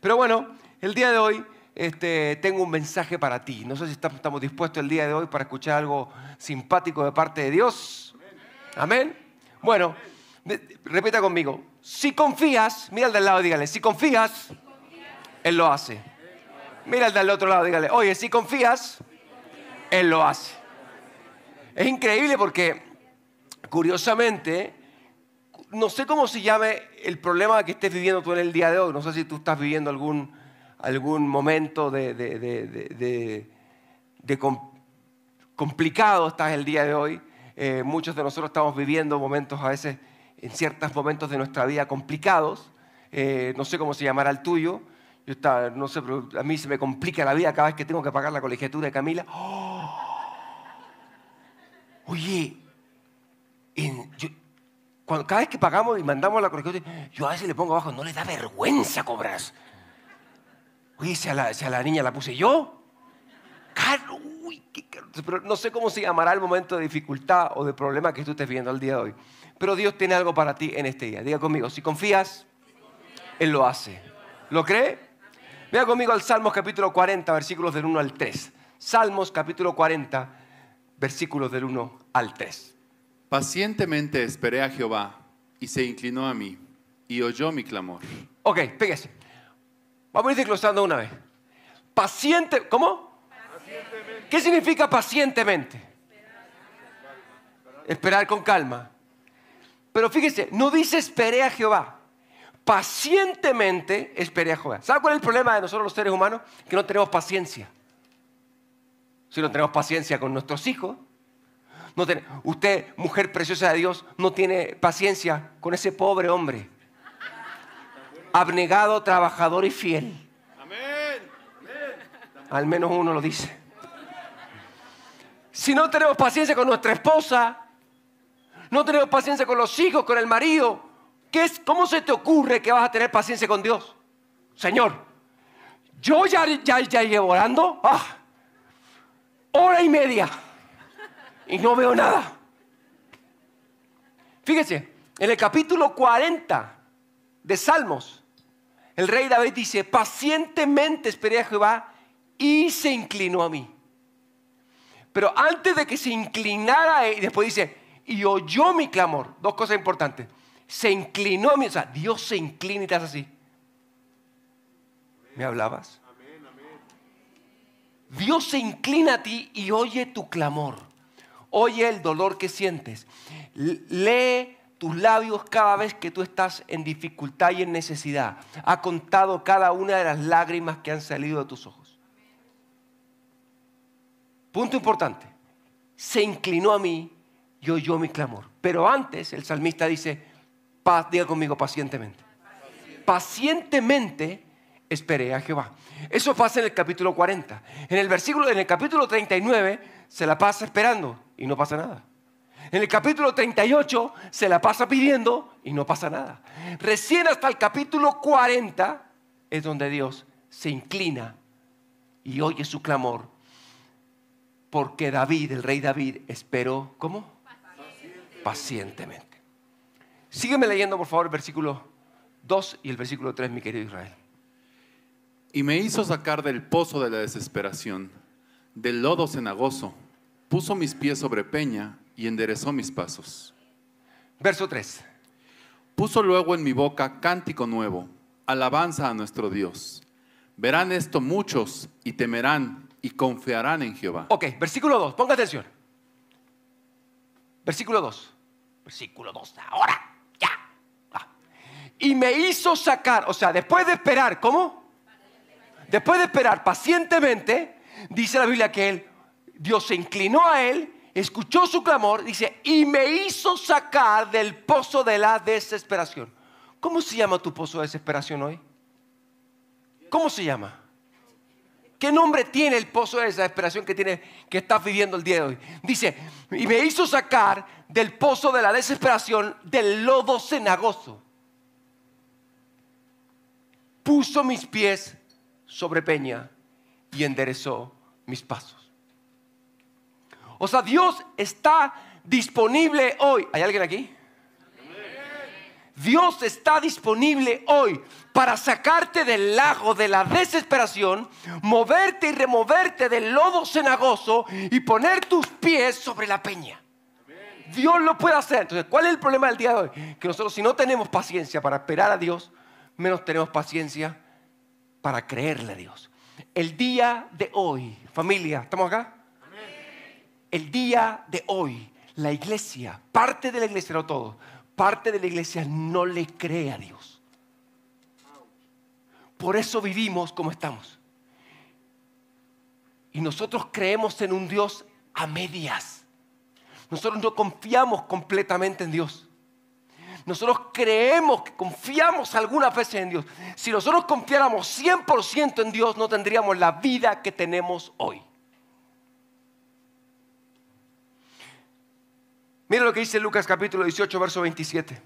Pero bueno, el día de hoy este, tengo un mensaje para ti. No sé si estamos dispuestos el día de hoy para escuchar algo simpático de parte de Dios. Amén. Bueno, repita conmigo. Si confías, mira al del lado, dígale, si confías, Él lo hace. Mira al del otro lado, dígale, oye, si confías, Él lo hace. Es increíble porque, curiosamente, no sé cómo se llame el problema que estés viviendo tú en el día de hoy. No sé si tú estás viviendo algún, algún momento de, complicado, estás el día de hoy. Eh, muchos de nosotros estamos viviendo momentos a veces, en ciertos momentos de nuestra vida complicados. Eh, no sé cómo se llamará el tuyo. Yo está, no sé, a mí se me complica la vida cada vez que tengo que pagar la colegiatura de Camila. ¡Oh! Oye, en, cada vez que pagamos y mandamos la corrección, yo a veces le pongo abajo, no le da vergüenza cobrar. Uy, si a, la, niña la puse yo, caro, uy, qué caro. Pero no sé cómo se llamará el momento de dificultad o de problema que tú estés viendo al día de hoy. Pero Dios tiene algo para ti en este día. Diga conmigo, si confías, Él lo hace. ¿Lo cree? Vea conmigo al Salmos capítulo 40, versículos del 1 al 3. Salmos capítulo 40, versículos del 1 al 3. Pacientemente esperé a Jehová y se inclinó a mí y oyó mi clamor. Ok, fíjese. Vamos a ir desglosando una vez. Paciente, ¿cómo? ¿Qué significa pacientemente? Esperar. con calma. Pero fíjese, no dice esperé a Jehová. Pacientemente esperé a Jehová. ¿Sabe cuál es el problema de nosotros los seres humanos? Que no tenemos paciencia. Si no tenemos paciencia con nuestros hijos, usted, mujer preciosa de Dios, no tiene paciencia con ese pobre hombre. Abnegado, trabajador y fiel. Al menos uno lo dice. Si no tenemos paciencia con nuestra esposa, no tenemos paciencia con los hijos, con el marido, ¿qué es, ¿cómo se te ocurre que vas a tener paciencia con Dios? Señor, yo ya, ya, ya llevo orando ah, hora y media y no veo nada. Fíjese, en el capítulo 40 de Salmos, el rey David dice, pacientemente esperé a Jehová y se inclinó a mí. Pero antes de que se inclinara, eh, y después dice, y oyó mi clamor, dos cosas importantes. Se inclinó a mí, o sea, Dios se inclina y hace así. ¿Me hablabas? Dios se inclina a ti y oye tu clamor. Oye el dolor que sientes. Lee tus labios cada vez que tú estás en dificultad y en necesidad. Ha contado cada una de las lágrimas que han salido de tus ojos. Punto importante. Se inclinó a mí y oyó mi clamor. Pero antes el salmista dice, paz, diga conmigo pacientemente. Pacientemente esperé a Jehová. Eso pasa en el capítulo 40. En el versículo, en el capítulo 39 se la pasa esperando y no pasa nada. En el capítulo 38 se la pasa pidiendo y no pasa nada. Recién hasta el capítulo 40 es donde Dios se inclina y oye su clamor. Porque David, el rey David, esperó, ¿cómo? Pacientemente. Sígueme leyendo, por favor, el versículo 2 y el versículo 3, mi querido Israel. Y me hizo sacar del pozo de la desesperación, del lodo cenagoso puso mis pies sobre peña y enderezó mis pasos. Verso 3. Puso luego en mi boca cántico nuevo, alabanza a nuestro Dios. Verán esto muchos y temerán y confiarán en Jehová. Ok, versículo 2, ponga atención. Versículo 2. Versículo 2, ahora, ya. Ah. Y me hizo sacar, o sea, después de esperar, ¿cómo? Después de esperar pacientemente, dice la Biblia que él Dios se inclinó a él, escuchó su clamor, dice, y me hizo sacar del pozo de la desesperación. ¿Cómo se llama tu pozo de desesperación hoy? ¿Cómo se llama? ¿Qué nombre tiene el pozo de desesperación que, que estás viviendo el día de hoy? Dice, y me hizo sacar del pozo de la desesperación del lodo cenagoso. Puso mis pies sobre peña y enderezó mis pasos. O sea, Dios está disponible hoy. ¿Hay alguien aquí? Dios está disponible hoy para sacarte del lago de la desesperación, moverte y removerte del lodo cenagoso y poner tus pies sobre la peña. Dios lo puede hacer. Entonces, ¿cuál es el problema del día de hoy? Que nosotros si no tenemos paciencia para esperar a Dios, menos tenemos paciencia para creerle a Dios. El día de hoy, familia, ¿estamos acá? el día de hoy, la iglesia, parte de la iglesia, no todo, parte de la iglesia no le cree a Dios. Por eso vivimos como estamos. Y nosotros creemos en un Dios a medias. Nosotros no confiamos completamente en Dios. Nosotros creemos que confiamos algunas veces en Dios. Si nosotros confiáramos 100% en Dios, no tendríamos la vida que tenemos hoy. Mira lo que dice Lucas capítulo 18, verso 27.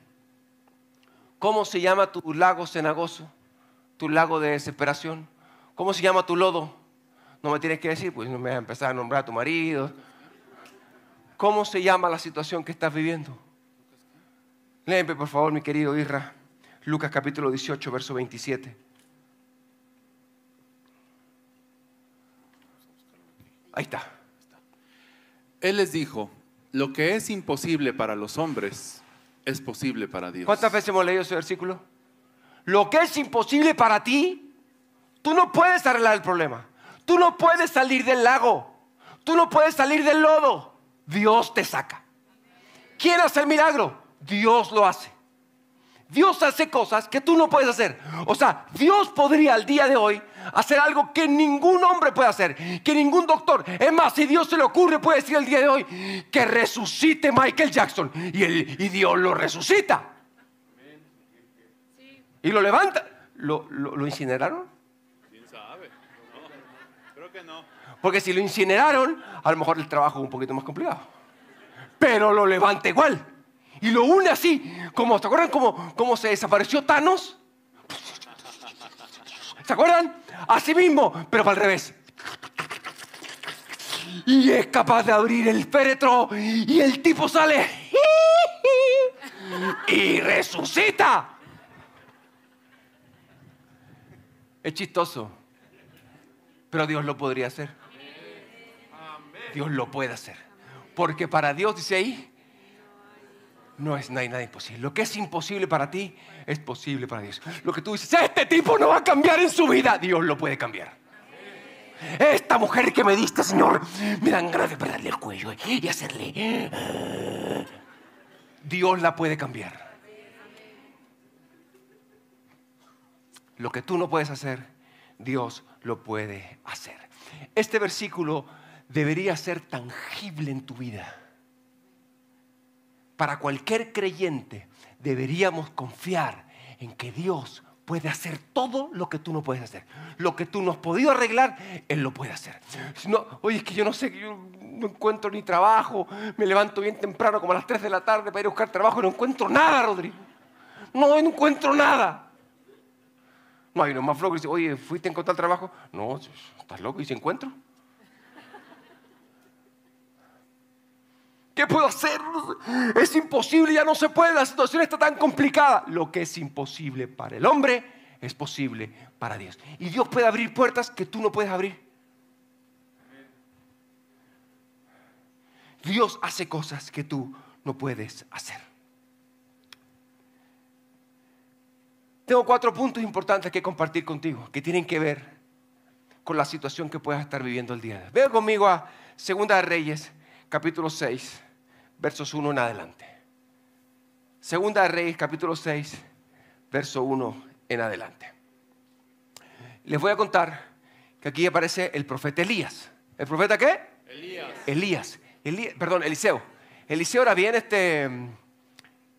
¿Cómo se llama tu lago cenagoso? Tu lago de desesperación. ¿Cómo se llama tu lodo? No me tienes que decir, pues no me vas a empezar a nombrar a tu marido. ¿Cómo se llama la situación que estás viviendo? Léeme, por favor, mi querido Isra. Lucas capítulo 18, verso 27. Ahí está. Él les dijo, lo que es imposible para los hombres es posible para Dios. ¿Cuántas veces hemos leído ese versículo? Lo que es imposible para ti, tú no puedes arreglar el problema. Tú no puedes salir del lago. Tú no puedes salir del lodo. Dios te saca. hace el milagro? Dios lo hace. Dios hace cosas que tú no puedes hacer. O sea, Dios podría al día de hoy hacer algo que ningún hombre puede hacer, que ningún doctor. Es más, si Dios se le ocurre, puede decir el día de hoy que resucite Michael Jackson. Y, el Dios lo resucita. Y lo levanta. ¿Lo, lo, incineraron? ¿Quién sabe? creo que no. Porque si lo incineraron, a lo mejor el trabajo es un poquito más complicado. Pero lo levanta igual. Y lo une así, como, ¿se acuerdan cómo, cómo se desapareció Thanos? ¿Se acuerdan? Así mismo, pero para el revés. Y es capaz de abrir el féretro y el tipo sale y resucita. Es chistoso, pero Dios lo podría hacer. Dios lo puede hacer. Porque para Dios, dice ahí, no, es, hay nada imposible. Lo que es imposible para ti es posible para Dios. Lo que tú dices, este tipo no va a cambiar en su vida, Dios lo puede cambiar. Esta mujer que me diste, Señor, me dan ganas de darle el cuello y hacerle... Eh". Dios la puede cambiar. Lo que tú no puedes hacer, Dios lo puede hacer. Este versículo debería ser tangible en tu vida para cualquier creyente deberíamos confiar en que Dios puede hacer todo lo que tú no puedes hacer. Lo que tú no has podido arreglar, Él lo puede hacer. oye, es que yo no sé, yo no encuentro ni trabajo, me levanto bien temprano, como a las 3 de la tarde, para ir a buscar trabajo y no encuentro nada, Rodrigo. No, no encuentro nada. No hay uno más flojo que dice, oye, ¿fuiste a encontrar trabajo? No, estás loco, y si encuentro. ¿Qué puedo hacer? Es imposible, ya no se puede, la situación está tan complicada. Lo que es imposible para el hombre es posible para Dios. Y Dios puede abrir puertas que tú no puedes abrir. Dios hace cosas que tú no puedes hacer. Tengo cuatro puntos importantes que compartir contigo, que tienen que ver con la situación que puedas estar viviendo el día de hoy. Ve conmigo a Segunda de Reyes, capítulo 6 versos 1 en adelante. Segunda de Reyes, capítulo 6, verso 1 en adelante. Les voy a contar que aquí aparece el profeta Elías. ¿El profeta qué? Elías. Elías. perdón, Eliseo. Eliseo era bien, este,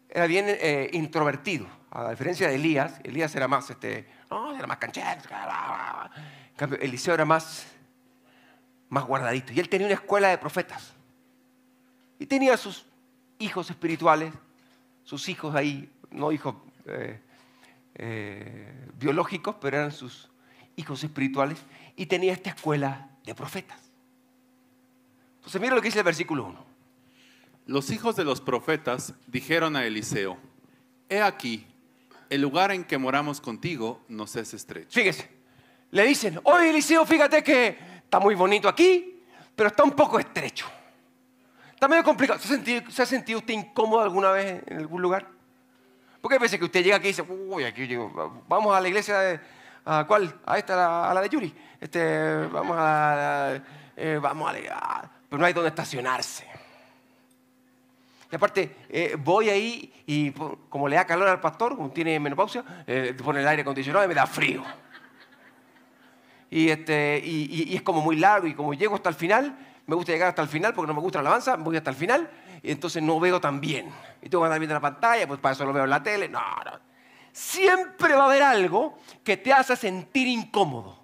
era bien eh, introvertido. A diferencia de Elías, Elías era más, este, era más canchero. Eliseo era más, más guardadito. Y él tenía una escuela de profetas. Y tenía sus hijos espirituales, sus hijos ahí, no hijos eh, eh, biológicos, pero eran sus hijos espirituales, y tenía esta escuela de profetas. Entonces mira lo que dice el versículo 1. Los hijos de los profetas dijeron a Eliseo, he aquí, el lugar en que moramos contigo nos es estrecho. Fíjese, le dicen, oye Eliseo, fíjate que está muy bonito aquí, pero está un poco estrecho. Está medio complicado. ¿Se ha, sentido, usted incómodo alguna vez en algún lugar? Porque hay veces que usted llega aquí y dice, uy, aquí Vamos a la iglesia, de, ¿a cuál? A esta, a la de Yuri. Este, vamos a, eh, vamos a ah, pero no hay donde estacionarse. Y aparte, eh, voy ahí y como le da calor al pastor, como tiene menopausia, eh, pone el aire acondicionado y me da frío. Este, y, y es como muy largo y como llego hasta el final, me gusta llegar hasta el final porque no me gusta la alabanza, voy hasta el final y entonces no veo tan bien. Y tengo que andar viendo la pantalla, pues para eso lo veo en la tele. No, no. Siempre va a haber algo que te hace sentir incómodo,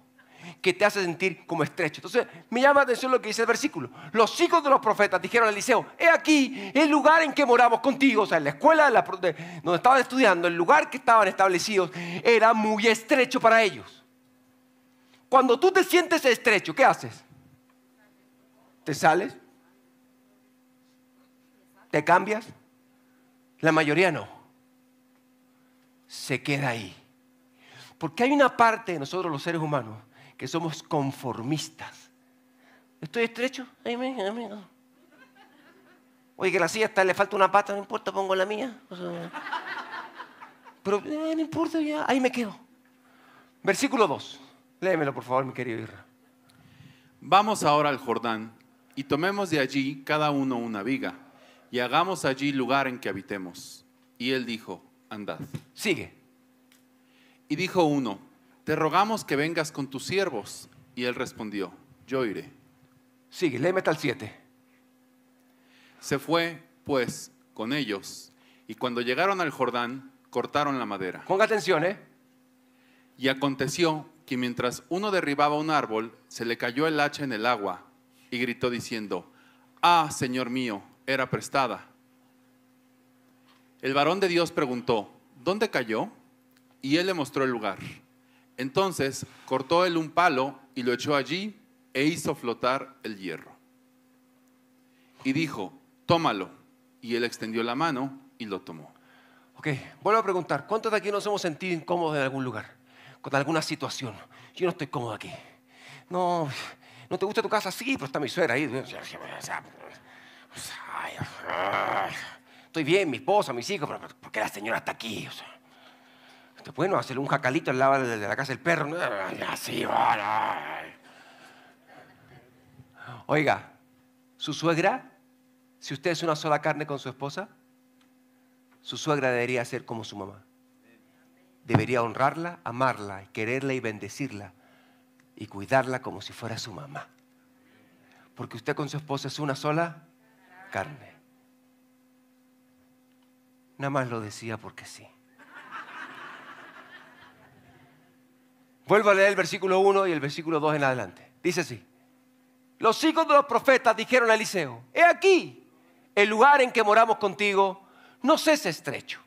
que te hace sentir como estrecho. Entonces me llama la atención lo que dice el versículo. Los hijos de los profetas dijeron a Eliseo, he aquí el lugar en que moramos contigo, o sea, en la escuela la, donde estaban estudiando, el lugar que estaban establecidos era muy estrecho para ellos. Cuando tú te sientes estrecho, ¿qué haces? ¿Te sales? ¿Te cambias? La mayoría no. Se queda ahí. Porque hay una parte de nosotros los seres humanos que somos conformistas. Estoy estrecho. Oye, que la silla está, le falta una pata, no importa, pongo la mía. pero eh, no importa, ya, ahí me quedo. Versículo 2. Léemelo, por favor, mi querido Irra. Vamos ahora al Jordán y tomemos de allí cada uno una viga, y hagamos allí lugar en que habitemos. Y él dijo, andad. Sigue. Y dijo uno, te rogamos que vengas con tus siervos. Y él respondió, yo iré. Sigue, léeme hasta el 7. Se fue, pues, con ellos, y cuando llegaron al Jordán, cortaron la madera. Ponga atención, ¿eh? Y aconteció que mientras uno derribaba un árbol, se le cayó el hacha en el agua y gritó diciendo, Ah, Señor mío, era prestada. El varón de Dios preguntó, ¿dónde cayó? Y él le mostró el lugar. Entonces cortó él un palo y lo echó allí e hizo flotar el hierro. Y dijo, tómalo. Y él extendió la mano y lo tomó. Ok, vuelvo a preguntar, ¿cuántos de aquí nos hemos sentido incómodos en algún lugar? Con alguna situación. Yo no estoy cómodo aquí. No, ¿No te gusta tu casa? Sí, pero pues está mi suegra ahí. Estoy bien, mi esposa, mis hijos, pero ¿por qué la señora está aquí? Este, bueno, hacerle un jacalito al lado de la casa del perro. Así, Oiga, su suegra, si usted es una sola carne con su esposa, su suegra debería ser como su mamá. Debería honrarla, amarla, quererla y bendecirla y cuidarla como si fuera su mamá. Porque usted con su esposa es una sola carne. Nada más lo decía porque sí. Vuelvo a leer el versículo 1 y el versículo 2 en adelante. Dice así. Los hijos de los profetas dijeron a Eliseo, he aquí el lugar en que moramos contigo, no es estrecho.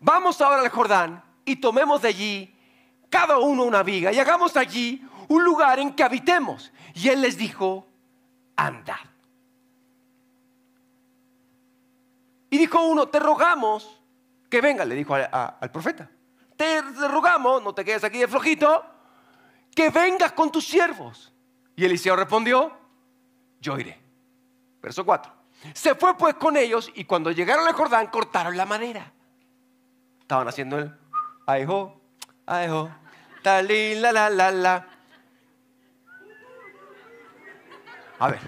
Vamos ahora al Jordán y tomemos de allí cada uno una viga y hagamos allí un lugar en que habitemos. Y él les dijo, andad. Y dijo uno, te rogamos que venga, le dijo al profeta. Te, rogamos, no te quedes aquí de flojito, que vengas con tus siervos. Y Eliseo respondió, yo iré. Verso 4. Se fue pues con ellos y cuando llegaron al Jordán cortaron la madera. Estaban haciendo el aijo, Ajo, talí, la, la, la, A ver.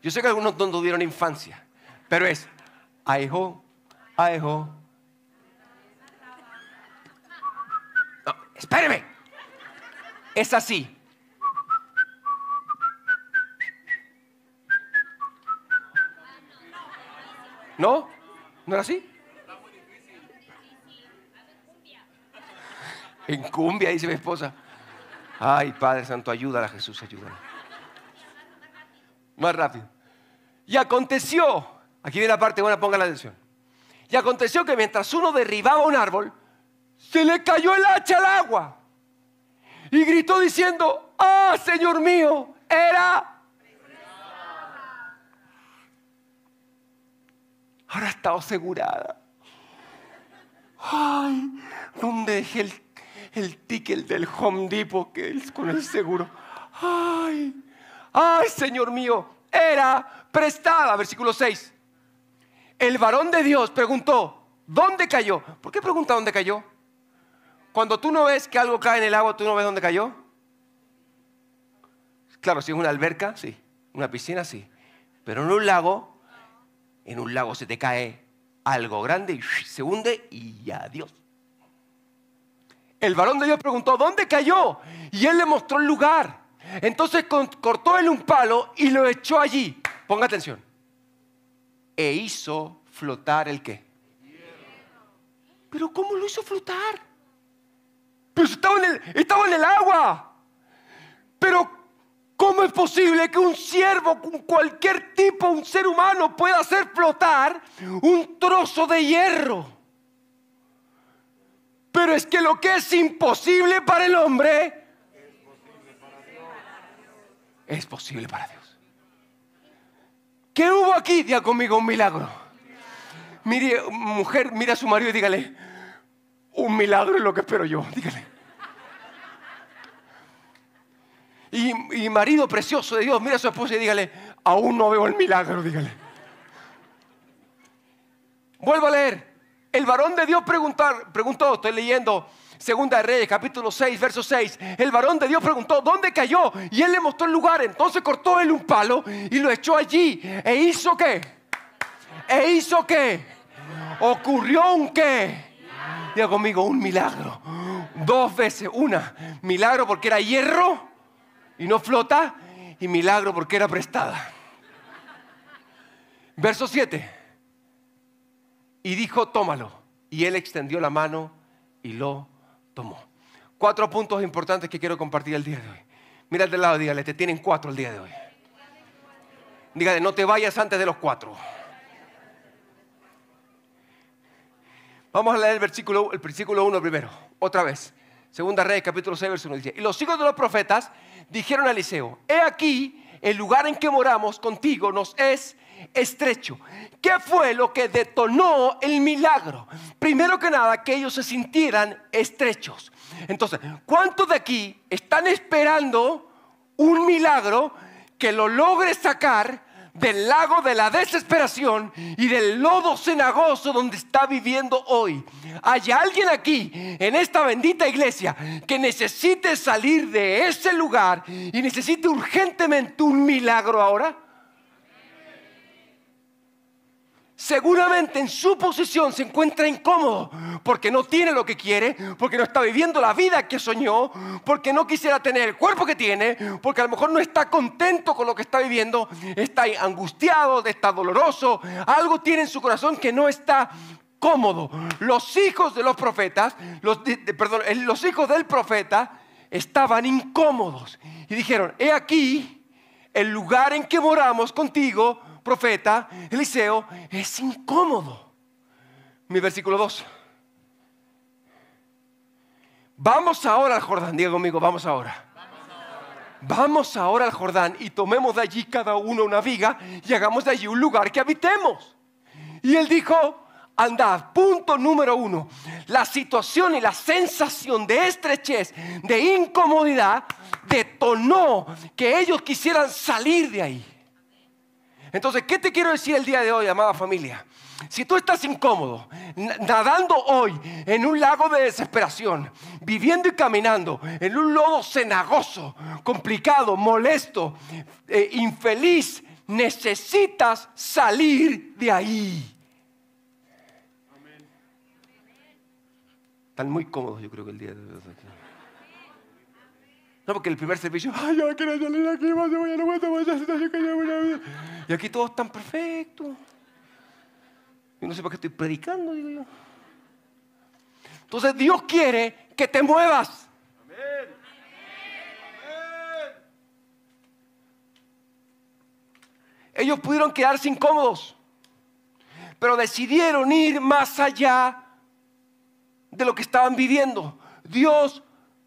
Yo sé que algunos no tuvieron infancia, pero es ajo, ajo. espéreme. Es así. ¿No? ¿No era así? En cumbia, dice mi esposa. Ay, Padre Santo, ayúdala, Jesús, ayúdala. Más rápido. Y aconteció, aquí viene la parte buena, pongan la atención. Y aconteció que mientras uno derribaba un árbol, se le cayó el hacha al agua. Y gritó diciendo, ah, Señor mío, era... Ahora está asegurada. Ay, ¿dónde dejé el el ticket del Home Depot que es con el seguro. Ay, ay, Señor mío, era prestada. Versículo 6. El varón de Dios preguntó, ¿dónde cayó? ¿Por qué pregunta dónde cayó? Cuando tú no ves que algo cae en el agua, ¿tú no ves dónde cayó? Claro, si es una alberca, sí. Una piscina, sí. Pero en un lago, en un lago se te cae algo grande y se hunde y adiós. El varón de Dios preguntó, ¿dónde cayó? Y él le mostró el lugar. Entonces cortó él un palo y lo echó allí. Ponga atención. E hizo flotar el qué. Pero ¿cómo lo hizo flotar? Pero pues estaba en el, estaba en el agua. Pero ¿cómo es posible que un siervo, cualquier tipo, un ser humano pueda hacer flotar un trozo de hierro? Pero es que lo que es imposible para el hombre es posible para Dios. ¿Qué hubo aquí? Día conmigo un milagro. Mire, mujer, mira a su marido y dígale, un milagro es lo que espero yo. Dígale. Y, y, marido precioso de Dios, mira a su esposa y dígale, aún no veo el milagro, dígale. Vuelvo a leer. El varón de Dios preguntó, estoy leyendo Segunda de Reyes, capítulo 6, verso 6. El varón de Dios preguntó, ¿dónde cayó? Y él le mostró el lugar. Entonces cortó él un palo y lo echó allí. ¿E hizo qué? ¿E hizo qué? ¿Ocurrió un qué? Diga conmigo, un milagro. Dos veces. Una, milagro porque era hierro y no flota. Y milagro porque era prestada. Verso 7 y dijo, tómalo. Y él extendió la mano y lo tomó. Cuatro puntos importantes que quiero compartir el día de hoy. Mira al de lado, dígale, te tienen cuatro el día de hoy. Dígale, no te vayas antes de los cuatro. Vamos a leer el versículo, el versículo 1 primero, otra vez. Segunda rey capítulo 6, versículo 10. Y los hijos de los profetas dijeron a Eliseo, he aquí, el lugar en que moramos contigo nos es estrecho. ¿Qué fue lo que detonó el milagro? Primero que nada, que ellos se sintieran estrechos. Entonces, ¿cuántos de aquí están esperando un milagro que lo logre sacar del lago de la desesperación y del lodo cenagoso donde está viviendo hoy. Hay alguien aquí en esta bendita iglesia que necesite salir de ese lugar y necesite urgentemente un milagro ahora. seguramente en su posición se encuentra incómodo porque no tiene lo que quiere, porque no está viviendo la vida que soñó, porque no quisiera tener el cuerpo que tiene, porque a lo mejor no está contento con lo que está viviendo, está angustiado, está doloroso, algo tiene en su corazón que no está cómodo. Los hijos de los profetas, perdón, los hijos del profeta estaban incómodos y dijeron, he aquí el lugar en que moramos contigo, profeta Eliseo es incómodo. Mi versículo 2. Vamos ahora al Jordán, Diego amigo vamos ahora. Vamos ahora al Jordán y tomemos de allí cada uno una viga y hagamos de allí un lugar que habitemos. Y él dijo, andad. Punto número uno, la situación y la sensación de estrechez, de incomodidad, detonó que ellos quisieran salir de ahí. Entonces, ¿qué te quiero decir el día de hoy, amada familia? Si tú estás incómodo, nadando hoy en un lago de desesperación, viviendo y caminando en un lodo cenagoso, complicado, molesto, eh, infeliz, necesitas salir de ahí. Están muy cómodos, yo creo que el día de hoy. No, porque el primer servicio, ay, yo quiero salir aquí, Y aquí todos están perfectos. y no sé por qué estoy predicando, Entonces Dios quiere que te muevas. Amén. Ellos pudieron quedarse incómodos, pero decidieron ir más allá de lo que estaban viviendo. Dios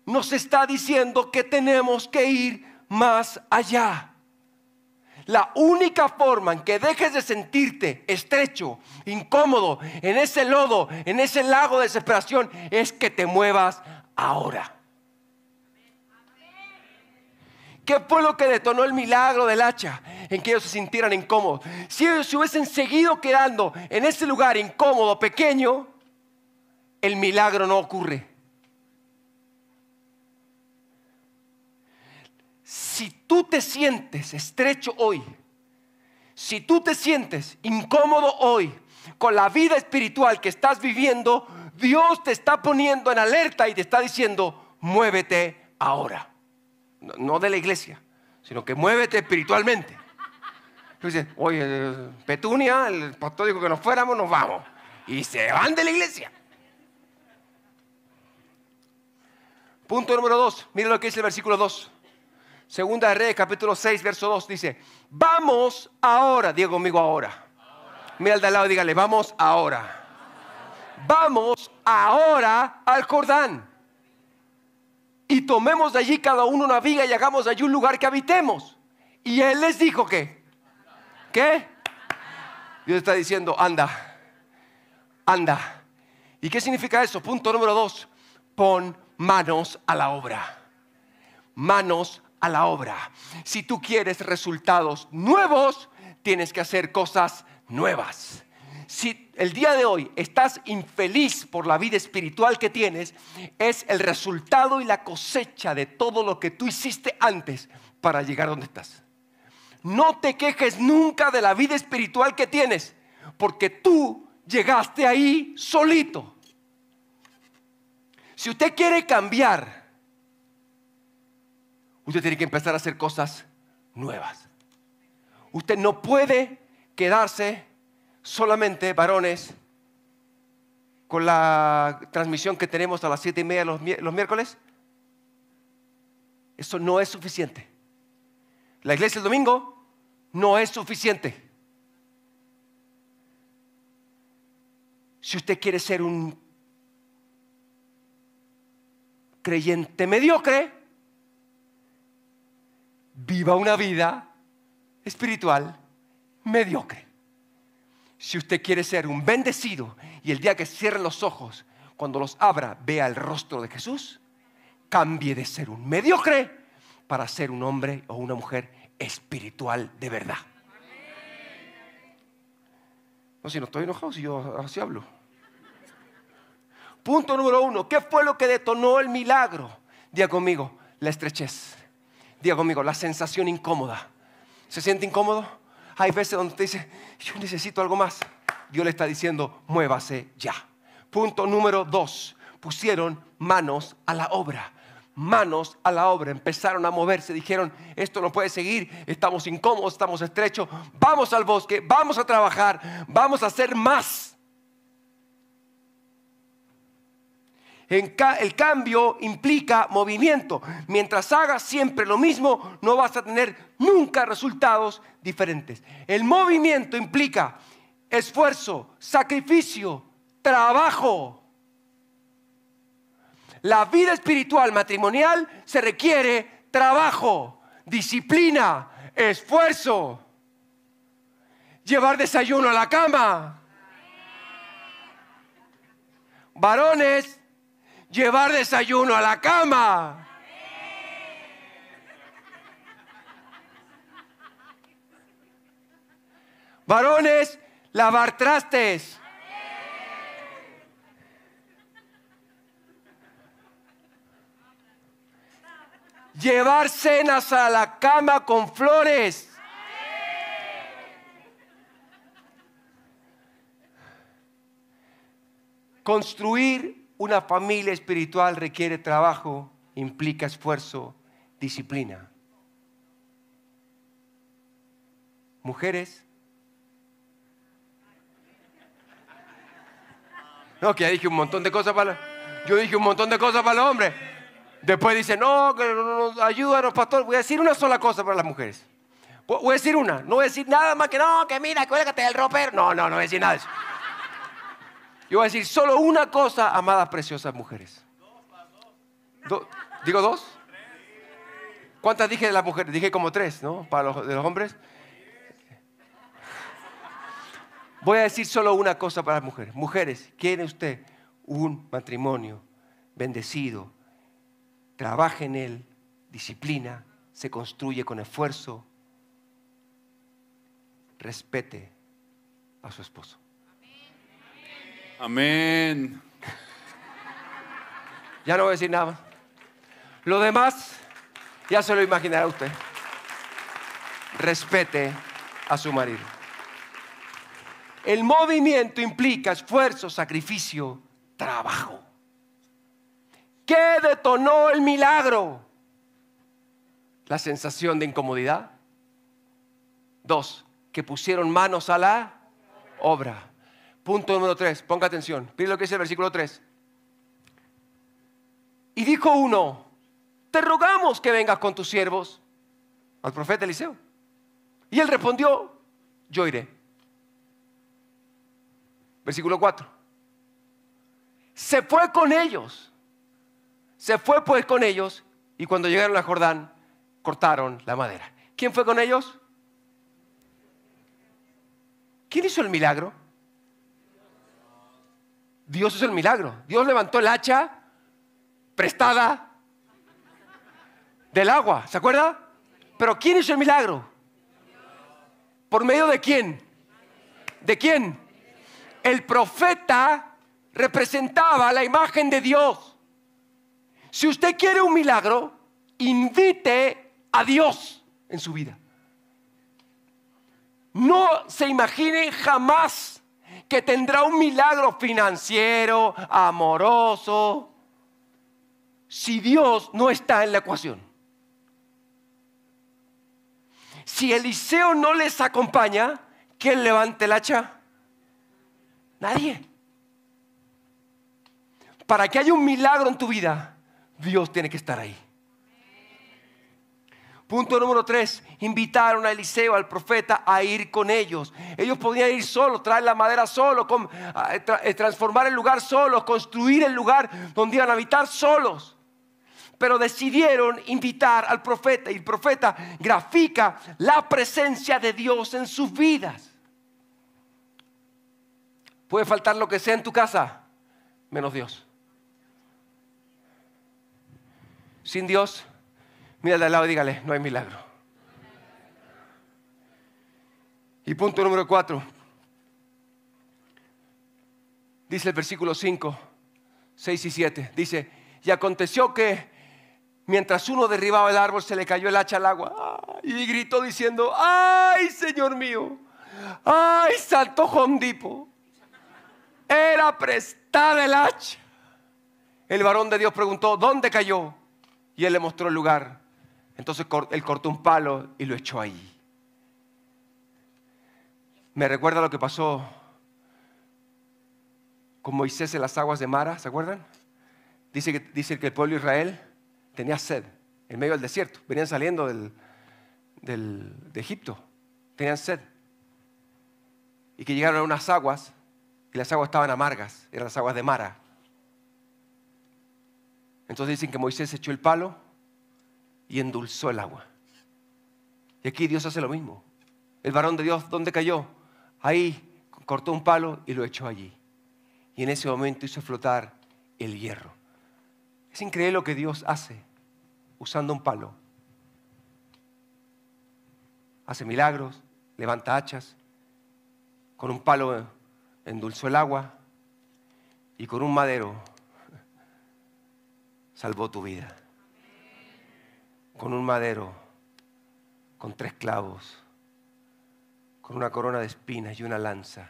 nos está diciendo que tenemos que ir más allá. La única forma en que dejes de sentirte estrecho, incómodo, en ese lodo, en ese lago de desesperación, es que te muevas ahora. ¿Qué fue lo que detonó el milagro del hacha? En que ellos se sintieran incómodos. Si ellos se hubiesen seguido quedando en ese lugar incómodo, pequeño, el milagro no ocurre. si tú te sientes estrecho hoy, si tú te sientes incómodo hoy con la vida espiritual que estás viviendo, Dios te está poniendo en alerta y te está diciendo, muévete ahora. No de la iglesia, sino que muévete espiritualmente. dice, oye, Petunia, el pastor dijo que nos fuéramos, nos vamos. Y se van de la iglesia. Punto número dos, mira lo que dice el versículo 2. Segunda de Reyes, capítulo 6, verso 2 dice, vamos ahora, Diego conmigo ahora. Mira al de al lado dígale, vamos ahora. Vamos ahora al Jordán. Y tomemos de allí cada uno una viga y hagamos de allí un lugar que habitemos. Y él les dijo que, ¿qué? Dios está diciendo, anda, anda. ¿Y qué significa eso? Punto número 2 pon manos a la obra. Manos a la obra. Si tú quieres resultados nuevos, tienes que hacer cosas nuevas. Si el día de hoy estás infeliz por la vida espiritual que tienes, es el resultado y la cosecha de todo lo que tú hiciste antes para llegar donde estás. No te quejes nunca de la vida espiritual que tienes, porque tú llegaste ahí solito. Si usted quiere cambiar, Usted tiene que empezar a hacer cosas nuevas. Usted no puede quedarse solamente, varones, con la transmisión que tenemos a las siete y media los, miércoles. Eso no es suficiente. La iglesia el domingo no es suficiente. Si usted quiere ser un creyente mediocre, viva una vida espiritual mediocre. Si usted quiere ser un bendecido y el día que cierre los ojos, cuando los abra, vea el rostro de Jesús, cambie de ser un mediocre para ser un hombre o una mujer espiritual de verdad. No, si no estoy enojado, si yo así hablo. Punto número uno, ¿qué fue lo que detonó el milagro? Diga conmigo, la estrechez. Diga conmigo, la sensación incómoda. ¿Se siente incómodo? Hay veces donde te dice, yo necesito algo más. Dios le está diciendo, muévase ya. Punto número dos, pusieron manos a la obra. Manos a la obra, empezaron a moverse, dijeron, esto no puede seguir, estamos incómodos, estamos estrechos, vamos al bosque, vamos a trabajar, vamos a hacer más. el cambio implica movimiento. Mientras hagas siempre lo mismo, no vas a tener nunca resultados diferentes. El movimiento implica esfuerzo, sacrificio, trabajo. La vida espiritual matrimonial se requiere trabajo, disciplina, esfuerzo, llevar desayuno a la cama. Varones, llevar desayuno a la cama. Varones, lavar trastes. llevar cenas a la cama con flores. Construir una familia espiritual requiere trabajo, implica esfuerzo, disciplina. Mujeres. No, que ya dije un montón de cosas para... Yo dije un montón de cosas para los hombres. Después dice, no, ayúdanos, pastor. Voy a decir una sola cosa para las mujeres. Voy a decir una. No voy a decir nada más que no, que mira, cuélgate del roper. No, no, no voy a decir nada yo voy a decir solo una cosa, amadas preciosas mujeres. ¿Digo dos? ¿Cuántas dije de las mujeres? Dije como tres, ¿no? Para los, de los hombres. Voy a decir solo una cosa para las mujeres. Mujeres, ¿quiere usted un matrimonio bendecido? Trabaje en él, disciplina, se construye con esfuerzo. Respete a su esposo. Amén. Ya no voy a decir nada Lo demás ya se lo imaginará usted. Respete a su marido. El movimiento implica esfuerzo, sacrificio, trabajo. ¿Qué detonó el milagro? La sensación de incomodidad. Dos, que pusieron manos a la obra. Punto número 3, ponga atención. pide lo que dice el versículo 3. Y dijo uno, te rogamos que vengas con tus siervos al profeta Eliseo. Y él respondió, yo iré. Versículo 4. Se fue con ellos. Se fue pues con ellos y cuando llegaron a Jordán cortaron la madera. ¿Quién fue con ellos? ¿Quién hizo el milagro? Dios es el milagro. Dios levantó el hacha prestada del agua, ¿se acuerda? Pero ¿quién hizo el milagro? ¿Por medio de quién? ¿De quién? El profeta representaba la imagen de Dios. Si usted quiere un milagro, invite a Dios en su vida. No se imagine jamás que tendrá un milagro financiero, amoroso, si Dios no está en la ecuación. Si Eliseo no les acompaña, ¿quién levante el hacha? Nadie. Para que haya un milagro en tu vida, Dios tiene que estar ahí. Punto número tres, invitaron a Eliseo, al profeta, a ir con ellos. Ellos podían ir solos, traer la madera solo, eh, eh, transformar el lugar solos, construir el lugar donde iban a habitar solos. Pero decidieron invitar al profeta y el profeta grafica la presencia de Dios en sus vidas. Puede faltar lo que sea en tu casa, menos Dios. Sin Dios Mira al lado dígale, no hay milagro. Y punto número cuatro. Dice el versículo 5, 6 y 7. Dice, y aconteció que mientras uno derribaba el árbol se le cayó el hacha al agua. Y gritó diciendo, ay Señor mío, ay saltó Jondipo, era prestada el hacha. El varón de Dios preguntó, ¿dónde cayó? Y él le mostró el lugar. Entonces él cortó un palo y lo echó ahí. Me recuerda lo que pasó con Moisés en las aguas de Mara, ¿se acuerdan? Dice que, dice que el pueblo de Israel tenía sed en medio del desierto. Venían saliendo de Egipto, tenían sed. Y que llegaron a unas aguas y las aguas estaban amargas, eran las aguas de Mara. Entonces dicen que Moisés echó el palo y endulzó el agua. Y aquí Dios hace lo mismo. El varón de Dios, ¿dónde cayó? Ahí cortó un palo y lo echó allí. Y en ese momento hizo flotar el hierro. Es increíble lo que Dios hace usando un palo. Hace milagros, levanta hachas, con un palo eh, endulzó el agua y con un madero salvó tu vida con un madero, con tres clavos, con una corona de espinas y una lanza.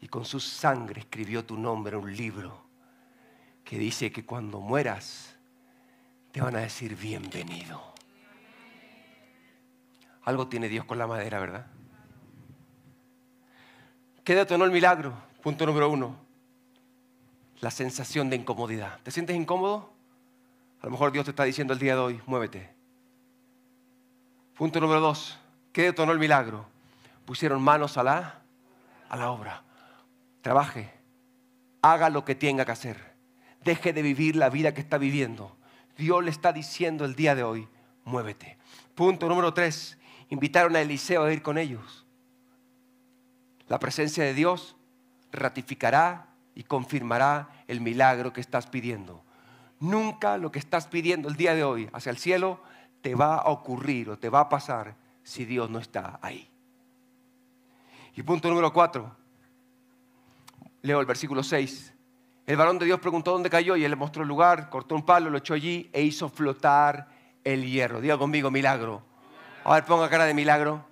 Y con su sangre escribió tu nombre en un libro que dice que cuando mueras te van a decir bienvenido. Algo tiene Dios con la madera, ¿verdad? ¿Qué detonó el milagro? Punto número uno. La sensación de incomodidad. ¿Te sientes incómodo? A lo mejor Dios te está diciendo el día de hoy, muévete. Punto número dos, ¿qué detonó el milagro? Pusieron manos a la, a la obra. Trabaje, haga lo que tenga que hacer. Deje de vivir la vida que está viviendo. Dios le está diciendo el día de hoy, muévete. Punto número tres, invitaron a Eliseo a ir con ellos. La presencia de Dios ratificará y confirmará el milagro que estás pidiendo. Nunca lo que estás pidiendo el día de hoy hacia el cielo te va a ocurrir o te va a pasar si Dios no está ahí. Y punto número cuatro. Leo el versículo 6. El varón de Dios preguntó dónde cayó y él le mostró el lugar, cortó un palo, lo echó allí e hizo flotar el hierro. Diga conmigo, milagro. A ver, ponga cara de milagro.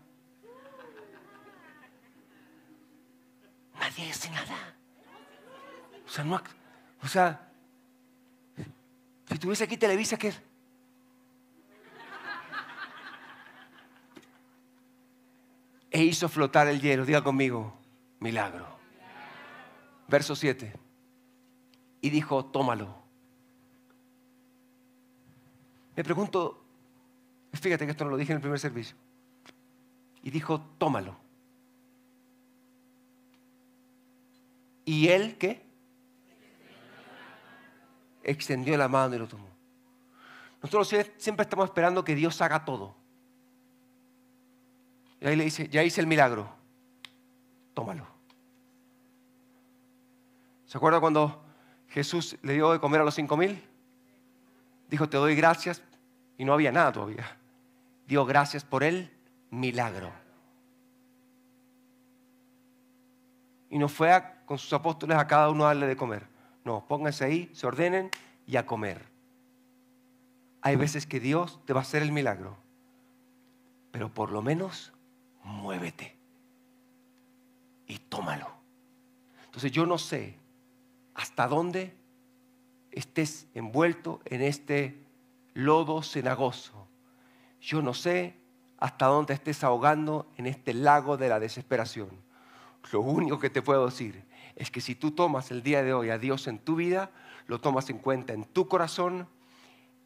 Nadie dice nada. O sea, no, o sea, si tuviese aquí Televisa, ¿qué? E hizo flotar el hielo. Diga conmigo, milagro. Verso 7. Y dijo, tómalo. Me pregunto, fíjate que esto no lo dije en el primer servicio. Y dijo, tómalo. ¿Y él qué? extendió la mano y lo tomó. Nosotros siempre estamos esperando que Dios haga todo. Y ahí le dice, ya hice el milagro, tómalo. ¿Se acuerda cuando Jesús le dio de comer a los cinco mil? Dijo, te doy gracias y no había nada todavía. Dio gracias por el milagro. Y nos fue con sus apóstoles a cada uno a darle de comer. No, pónganse ahí, se ordenen y a comer. Hay veces que Dios te va a hacer el milagro, pero por lo menos muévete y tómalo. Entonces yo no sé hasta dónde estés envuelto en este lodo cenagoso. Yo no sé hasta dónde estés ahogando en este lago de la desesperación. Lo único que te puedo decir es que si tú tomas el día de hoy a Dios en tu vida, lo tomas en cuenta en tu corazón,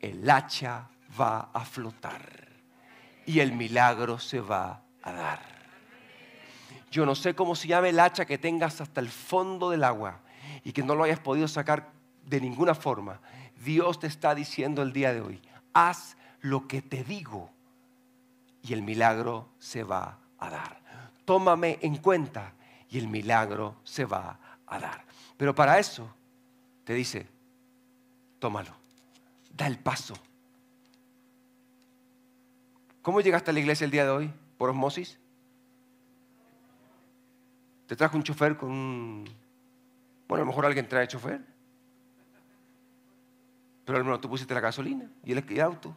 el hacha va a flotar y el milagro se va a dar. Yo no sé cómo se llame el hacha que tengas hasta el fondo del agua y que no lo hayas podido sacar de ninguna forma. Dios te está diciendo el día de hoy, haz lo que te digo y el milagro se va a dar. Tómame en cuenta y el milagro se va a dar. Pero para eso te dice, tómalo, da el paso. ¿Cómo llegaste a la iglesia el día de hoy? ¿Por osmosis? ¿Te trajo un chofer con un... Bueno, a lo mejor alguien trae chofer. Pero al menos tú pusiste la gasolina y el auto.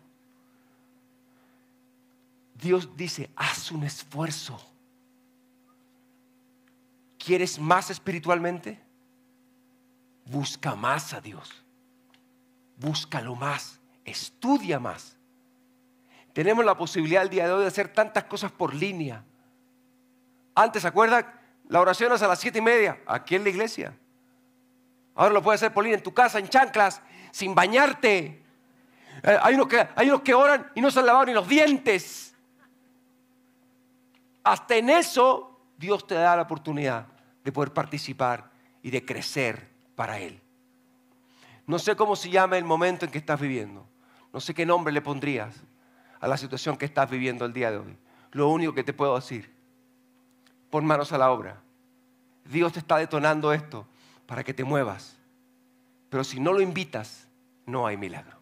Dios dice, haz un esfuerzo. ¿Quieres más espiritualmente? Busca más a Dios. Búscalo más. Estudia más. Tenemos la posibilidad el día de hoy de hacer tantas cosas por línea. Antes, acuerda La oración es a las siete y media, aquí en la iglesia. Ahora lo puedes hacer por línea en tu casa, en chanclas, sin bañarte. Eh, hay unos que, hay unos que oran y no se han lavado ni los dientes. Hasta en eso Dios te da la oportunidad de poder participar y de crecer para Él. No sé cómo se llama el momento en que estás viviendo. No sé qué nombre le pondrías a la situación que estás viviendo el día de hoy. Lo único que te puedo decir, pon manos a la obra. Dios te está detonando esto para que te muevas. Pero si no lo invitas, no hay milagro.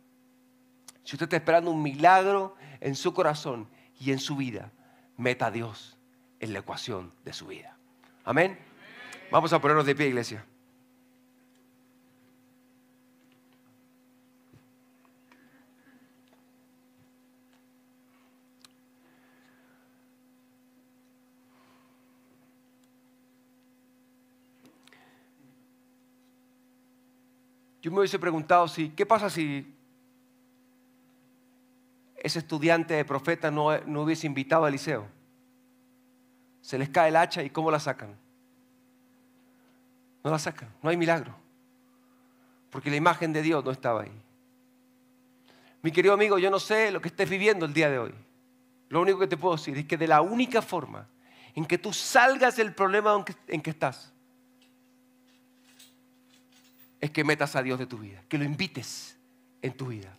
Si usted está esperando un milagro en su corazón y en su vida, meta a Dios en la ecuación de su vida. Amén. Vamos a ponernos de pie, iglesia. Yo me hubiese preguntado si, ¿qué pasa si ese estudiante de profeta no, no hubiese invitado a Eliseo? Se les cae el hacha y cómo la sacan. No la sacan, no hay milagro. Porque la imagen de Dios no estaba ahí. Mi querido amigo, yo no sé lo que estés viviendo el día de hoy. Lo único que te puedo decir es que de la única forma en que tú salgas del problema en que estás, es que metas a Dios de tu vida, que lo invites en tu vida.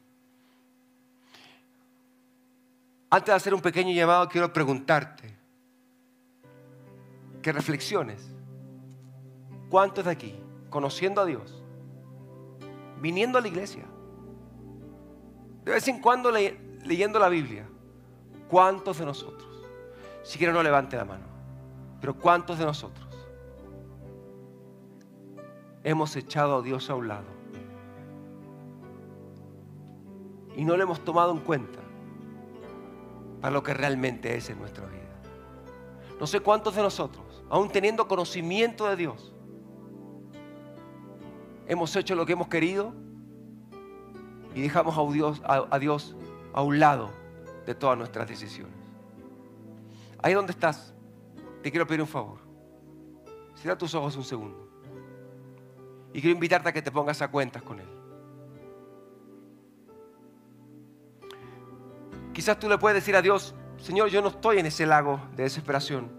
Antes de hacer un pequeño llamado, quiero preguntarte que reflexiones ¿Cuántos de aquí, conociendo a Dios, viniendo a la iglesia, de vez en cuando leyendo la Biblia, cuántos de nosotros, siquiera no levante la mano, pero cuántos de nosotros hemos echado a Dios a un lado y no le hemos tomado en cuenta para lo que realmente es en nuestra vida? No sé cuántos de nosotros, aún teniendo conocimiento de Dios, hemos hecho lo que hemos querido y dejamos a Dios a, un lado de todas nuestras decisiones. Ahí donde estás, te quiero pedir un favor. Cierra tus ojos un segundo. Y quiero invitarte a que te pongas a cuentas con Él. Quizás tú le puedes decir a Dios, Señor, yo no estoy en ese lago de desesperación.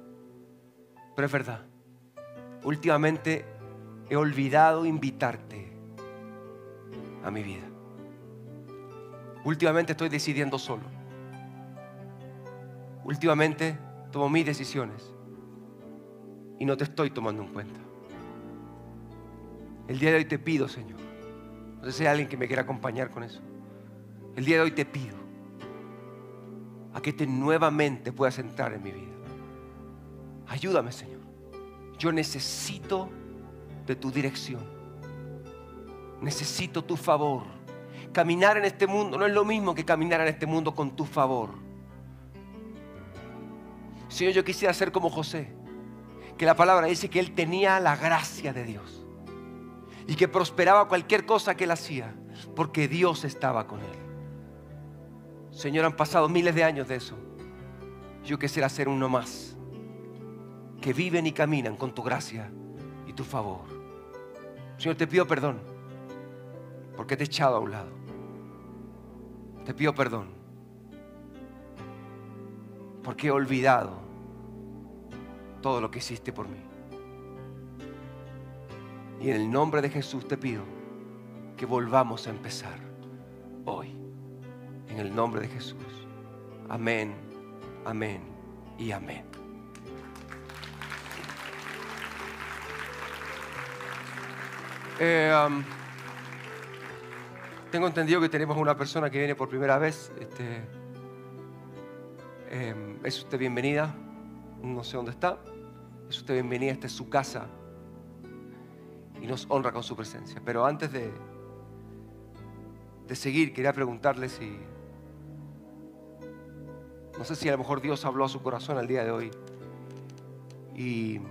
Pero es verdad. Últimamente he olvidado invitarte a mi vida. Últimamente estoy decidiendo solo. Últimamente tomo mis decisiones y no te estoy tomando en cuenta. El día de hoy te pido, Señor. No sé si hay alguien que me quiera acompañar con eso. El día de hoy te pido a que te nuevamente puedas entrar en mi vida. Ayúdame, Señor. Yo necesito de tu dirección. Necesito tu favor. Caminar en este mundo no es lo mismo que caminar en este mundo con tu favor. Señor, yo quisiera ser como José, que la palabra dice que él tenía la gracia de Dios y que prosperaba cualquier cosa que él hacía, porque Dios estaba con él. Señor, han pasado miles de años de eso. Yo quisiera ser uno más, que viven y caminan con tu gracia y tu favor. Señor, te pido perdón porque te he echado a un lado. Te pido perdón porque he olvidado todo lo que hiciste por mí. Y en el nombre de Jesús te pido que volvamos a empezar hoy. En el nombre de Jesús. Amén, amén y amén. Eh, um, tengo entendido que tenemos una persona que viene por primera vez. Este, em, es usted bienvenida. No sé dónde está. Es usted bienvenida. Esta es su casa. Y nos honra con su presencia. Pero antes de, de seguir, quería preguntarle si... No sé si a lo mejor Dios habló a su corazón el día de hoy. Y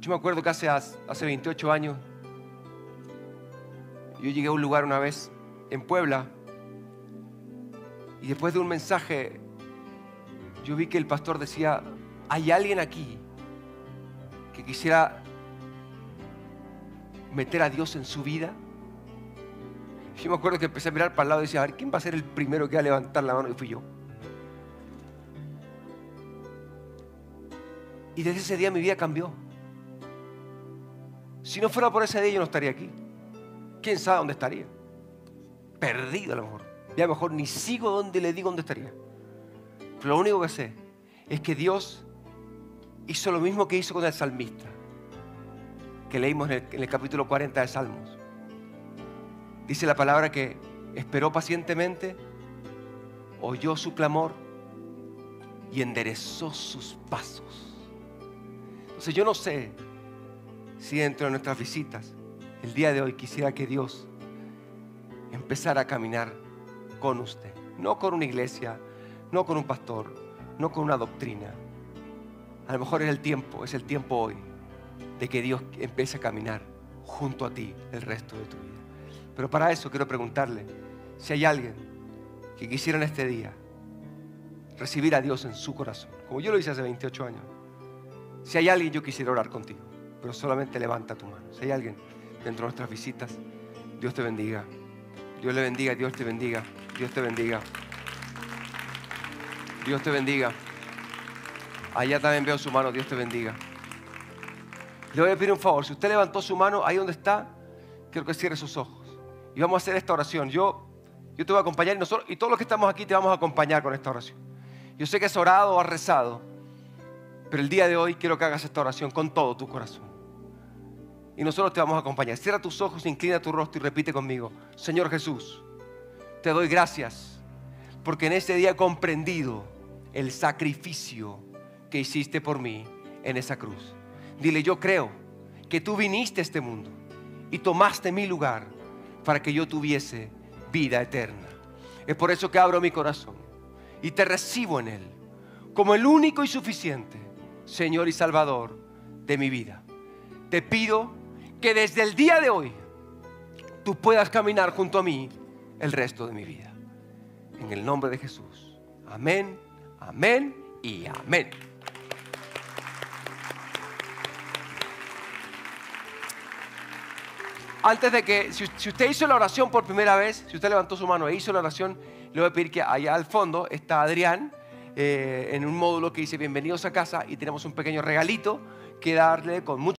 yo me acuerdo que hace, hace 28 años yo llegué a un lugar una vez en Puebla y después de un mensaje yo vi que el pastor decía, hay alguien aquí que quisiera meter a Dios en su vida. Yo me acuerdo que empecé a mirar para el lado y decía, a ver, ¿quién va a ser el primero que va a levantar la mano? Y fui yo. Y desde ese día mi vida cambió. Si no fuera por ese día yo no estaría aquí. ¿Quién sabe dónde estaría? Perdido a lo mejor. Ya a lo mejor ni sigo donde le digo dónde estaría. lo único que sé es que Dios hizo lo mismo que hizo con el salmista, que leímos el, en el capítulo 40 de Salmos. Dice la palabra que esperó pacientemente, oyó su clamor y enderezó sus pasos. Entonces yo no sé si dentro de nuestras visitas, el día de hoy quisiera que Dios empezara a caminar con usted, no con una iglesia, no con un pastor, no con una doctrina. A lo mejor es el tiempo, es el tiempo hoy de que Dios empiece a caminar junto a ti el resto de tu vida. Pero para eso quiero preguntarle si hay alguien que quisiera en este día recibir a Dios en su corazón, como yo lo hice hace 28 años. Si hay alguien, yo quisiera orar contigo pero solamente levanta tu mano. Si hay alguien dentro de nuestras visitas, Dios te bendiga. Dios le bendiga, Dios te bendiga, Dios te bendiga. Dios te bendiga. Allá también veo su mano, Dios te bendiga. Le voy a pedir un favor, si usted levantó su mano ahí donde está, quiero que cierre sus ojos. Y vamos a hacer esta oración. Yo, yo te voy a acompañar y nosotros, y todos los que estamos aquí te vamos a acompañar con esta oración. Yo sé que has orado o has rezado, pero el día de hoy quiero que hagas esta oración con todo tu corazón y nosotros te vamos a acompañar. Cierra tus ojos, inclina tu rostro y repite conmigo, Señor Jesús, te doy gracias porque en este día he comprendido el sacrificio que hiciste por mí en esa cruz. Dile, yo creo que tú viniste a este mundo y tomaste mi lugar para que yo tuviese vida eterna. Es por eso que abro mi corazón y te recibo en él como el único y suficiente Señor y Salvador de mi vida. Te pido que desde el día de hoy tú puedas caminar junto a mí el resto de mi vida. En el nombre de Jesús. Amén, amén y amén. Antes de que, si, usted hizo la oración por primera vez, si usted levantó su mano e hizo la oración, le voy a pedir que allá al fondo está Adrián eh, en un módulo que dice bienvenidos a casa y tenemos un pequeño regalito que darle con mucho